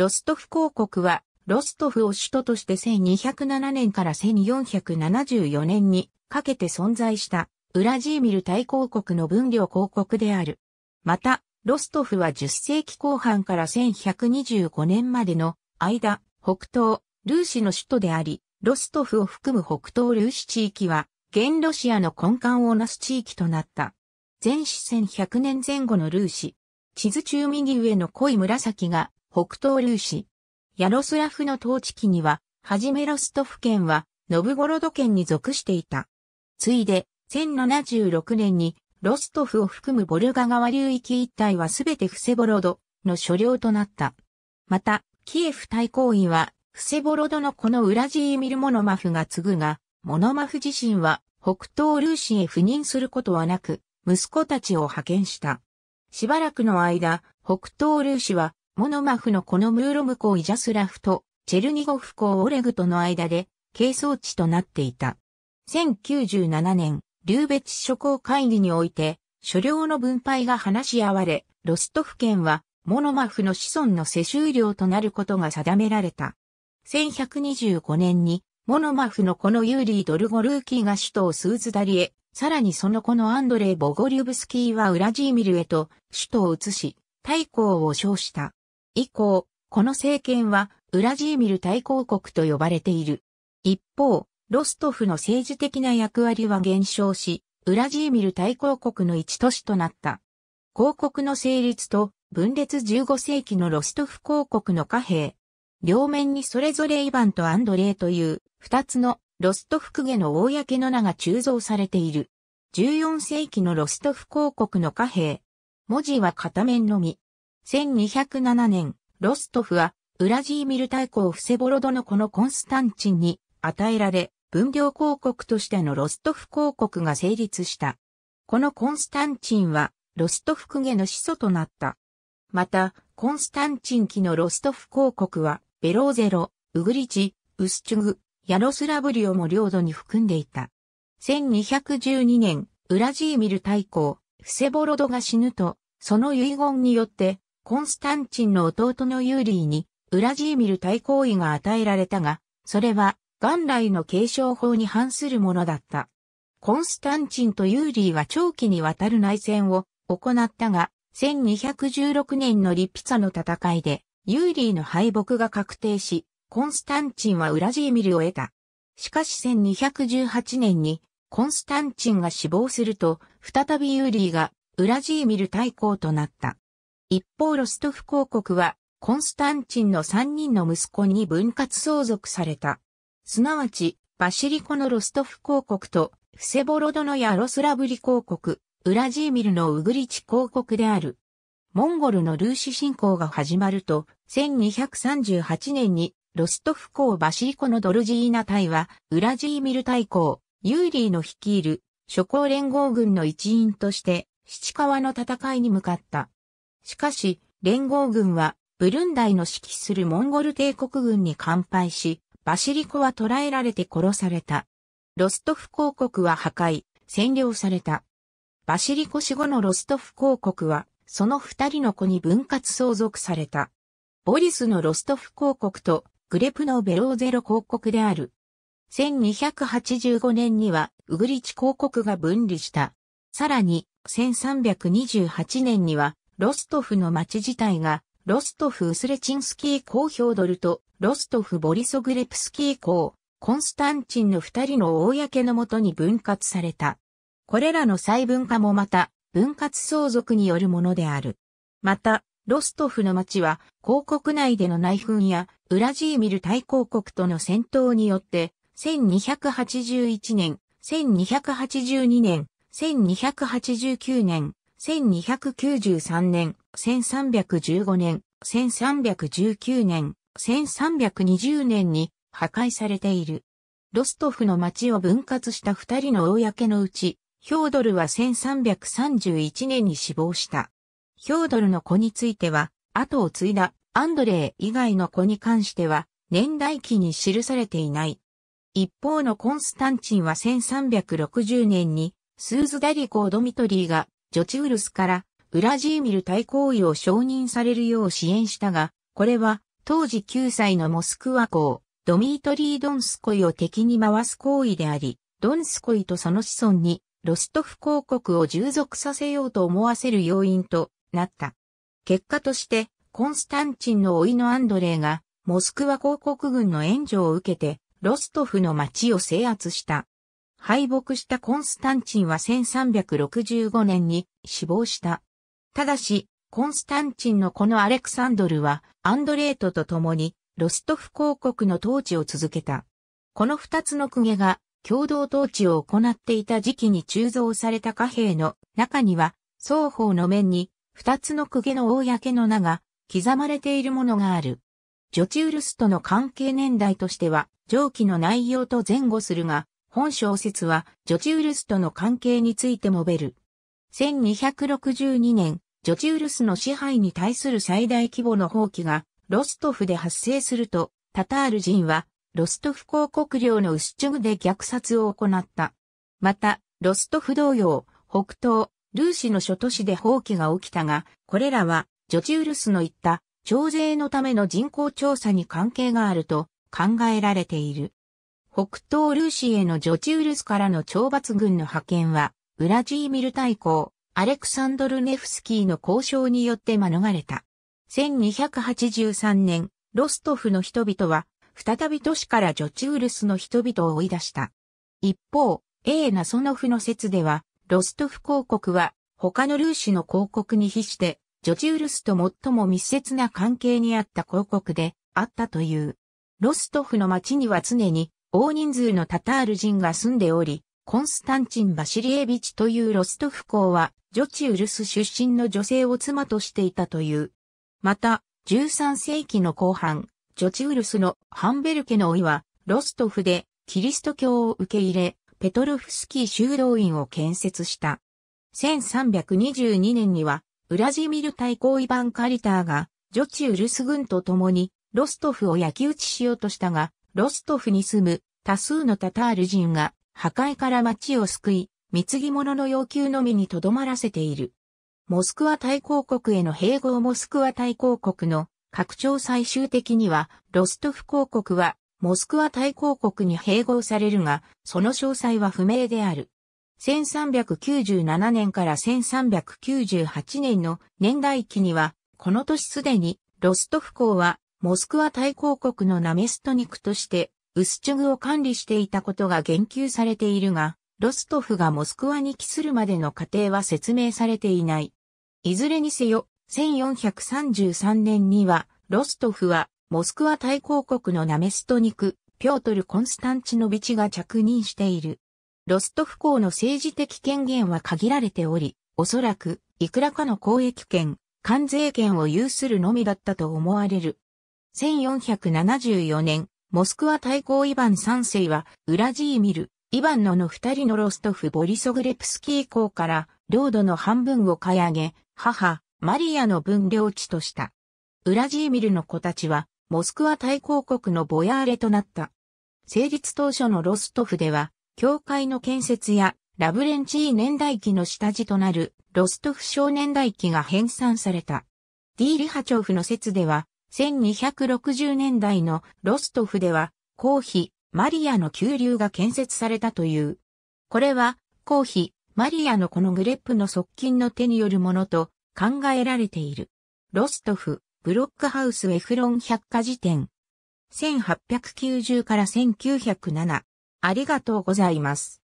ロストフ公国は、ロストフを首都として1207年から1474年にかけて存在したウラジーミル大公国の分量公国である。また、ロストフは10世紀後半から1125年までの間、北東、ルーシの首都であり、ロストフを含む北東ルーシ地域は、現ロシアの根幹をなす地域となった。前史1100年前後のルーシ。地図中右上の濃い紫が北東粒子。ヤロスラフの統治期には、はじめロストフ県は、ノブゴロド県に属していた。ついで、1076年に、ロストフを含むボルガ川流域一帯はすべてフセボロドの所領となった。また、キエフ大公位は、フセボロドのこのウラジーミル・モノマフが継ぐが、モノマフ自身は北東ルーシへ赴任することはなく、息子たちを派遣した。しばらくの間、北東ルーシはモノマフのこのムーロム港イジャスラフとチェルニゴフ港オレグとの間で、係争地となっていた。1097年、リューベチ諸港会議において、所領の分配が話し合われ、ロストフ県は、モノマフの子孫の世襲領となることが定められた。1125年に、モノマフのこのユーリー・ドルゴルーキーが首都をスーズダリへ、さらにその子のアンドレイ・ボゴリュブスキーはウラジーミルへと首都を移し、太閤を称した。以降、この政権はウラジーミル大公国と呼ばれている。一方、ロストフの政治的な役割は減少し、ウラジーミル大公国の一都市となった。公国の成立と分裂15世紀のロストフ公国の貨幣。両面にそれぞれイヴァンとアンドレイという二つのロストフ区ゲの公の名が鋳造されている。14世紀のロストフ公国の貨幣。文字は片面のみ。1207年、ロストフは、ウラジーミル大公フセボロドのこのコンスタンチンに与えられ、分業公国としてのロストフ公国が成立した。このコンスタンチンは、ロストフ公家の始祖となった。また、コンスタンチン期のロストフ公国は、ベローゼロ、ウグリチ、ウスチュグ、ヤロスラブリオも領土に含んでいた。1212年、ウラジーミル大公、フセボロドが死ぬと、その遺言によって、コンスタンチンの弟のユーリーに、ウラジーミル対抗意が与えられたが、それは、元来の継承法に反するものだった。コンスタンチンとユーリーは長期にわたる内戦を行ったが、1216年のリピツァの戦いで、ユーリーの敗北が確定し、コンスタンチンはウラジーミルを得た。しかし1218年に、コンスタンチンが死亡すると、再びユーリーがウラジーミル対抗となった。一方ロストフ公国は、コンスタンチンの三人の息子に分割相続された。すなわち、バシリコのロストフ公国と、フセボロドノやロスラブリ公国、ウラジーミルのウグリチ公国である。モンゴルのルーシ侵攻が始まると、1238年にロストフ公バシリコのドルジーナ隊は、ウラジーミル大公、ユーリーの率いる諸公連合軍の一員として、七川の戦いに向かった。しかし、連合軍は、ブルンダイの指揮するモンゴル帝国軍に完敗し、バシリコは捕らえられて殺された。ロストフ公国は破壊、占領された。バシリコ死後のロストフ公国は、その二人の子に分割相続された。ボリスのロストフ公国とグレプのベローゼロ公国である。1285年にはウグリチ公国が分離した。さらに、1328年にはロストフの町自体が、ロストフ・ウスレチンスキー公表ドルと、ロストフ・ボリソグレプスキー公、コンスタンチンの二人の公のもとに分割された。これらの細分化もまた、分割相続によるものである。また、ロストフの町は、広告内での内紛や、ウラジーミル大公国との戦闘によって、1281年、1282年、1289年、1293年、1315年、1319年、1320年に破壊されている。ロストフの町を分割した二人の公のうち、ヒョードルは1331年に死亡した。ヒョードルの子については、後を継いだアンドレー以外の子に関しては、年代記に記されていない。一方のコンスタンチンは1360年に、スーズダリコドミトリーがジョチウルスからウラジーミル対抗位を承認されるよう支援したが、これは当時9歳のモスクワ公、ドミートリー・ドンスコイを敵に回す行為であり、ドンスコイとその子孫にロストフ公国を従属させようと思わせる要因となった。結果として、コンスタンチンの甥のアンドレイが、モスクワ公国軍の援助を受けて、ロストフの町を制圧した。敗北したコンスタンチンは1365年に死亡した。ただし、コンスタンチンのこのアレクサンドルはアンドレートと共にロストフ公国の統治を続けた。この二つの公家が共同統治を行っていた時期に鋳造された貨幣の中には双方の面に二つの公家の公の名が刻まれているものがある。ジョチウルスとの関係年代としては上記の内容と前後するが、本小説は、ジョチウルスとの関係についてもべる。1262年、ジョチウルスの支配に対する最大規模の放棄が、ロストフで発生すると、タタール人は、ロストフ公国領のウスチュグで虐殺を行った。また、ロストフ同様、北東、ルーシの諸都市で放棄が起きたが、これらは、ジョチウルスの言った、徴税のための人口調査に関係があると考えられている。北東ルーシへのジョチウルスからの懲罰軍の派遣は、ウラジーミル大公、アレクサンドル・ネフスキーの交渉によって免れた。1283年、ロストフの人々は、再び都市からジョチウルスの人々を追い出した。一方、A ナソノフの説では、ロストフ公国は、他のルーシの公国に比して、ジョチウルスと最も密接な関係にあった公国で、あったという。ロストフの町には常に大人数のタタール人が住んでおり、コンスタンチン・バシリエビチというロストフ公は、ジョチウルス出身の女性を妻としていたという。また、13世紀の後半、ジョチウルスのハンベルケの老いは、ロストフでキリスト教を受け入れ、ペトロフスキー修道院を建設した。1322年には、ウラジミル大公イヴァン・カリターが、ジョチウルス軍と共に、ロストフを焼き打ちしようとしたが、ロストフに住む多数のタタール人が破壊から町を救い、貢ぎ物の要求のみにとどまらせている。モスクワ大公国への併合モスクワ大公国の拡張最終的には、ロストフ公国は、モスクワ大公国に併合されるが、その詳細は不明である。1397年から1398年の年代記には、この年すでに、ロストフ公はモスクワ大公国のナメストニクとして、ウスチュグを管理していたことが言及されているが、ロストフがモスクワに帰するまでの過程は説明されていない。いずれにせよ、1433年には、ロストフは、モスクワ大公国のナメストニク、ピョートル・コンスタンチノビチが着任している。ロストフ公の政治的権限は限られており、おそらく、いくらかの公益権、関税権を有するのみだったと思われる。1474年、モスクワ大公イヴァン三世は、ウラジーミル、イヴァンノの二人のロストフ・ボリソグレプスキー校から、領土の半分を買い上げ、母、マリアの分領地とした。ウラジーミルの子たちは、モスクワ大公国のボヤーレとなった。成立当初のロストフでは、教会の建設や、ラブレンチー年代記の下地となる、ロストフ少年代記が編纂された。D・ リハチョフの説では、1260年代のロストフでは、公妃マリアの急流が建設されたという。これは、公妃マリアのこのグレップの側近の手によるものと考えられている。ロストフ、ブロックハウスエフロン百科事典。1890から1907。ありがとうございます。